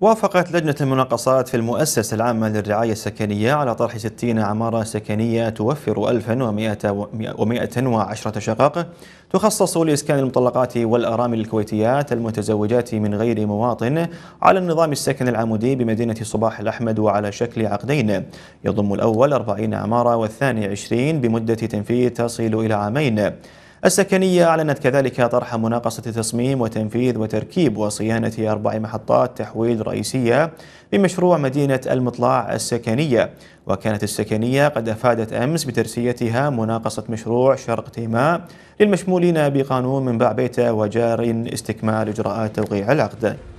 وافقت لجنة المناقصات في المؤسسة العامة للرعاية السكنية على طرح 60 عمارة سكنية توفر 1110 شقق تخصص لإسكان المطلقات والأرامل الكويتيات المتزوجات من غير مواطن على النظام السكن العمودي بمدينة صباح الأحمد وعلى شكل عقدين يضم الأول 40 عمارة والثاني 20 بمدة تنفيذ تصل إلى عامين السكنية أعلنت كذلك طرح مناقصة تصميم وتنفيذ وتركيب وصيانة أربع محطات تحويل رئيسية بمشروع مدينة المطلع السكنية وكانت السكنية قد أفادت أمس بترسيتها مناقصة مشروع شرق تيماء للمشمولين بقانون من باع بيته وجار استكمال إجراءات توقيع العقد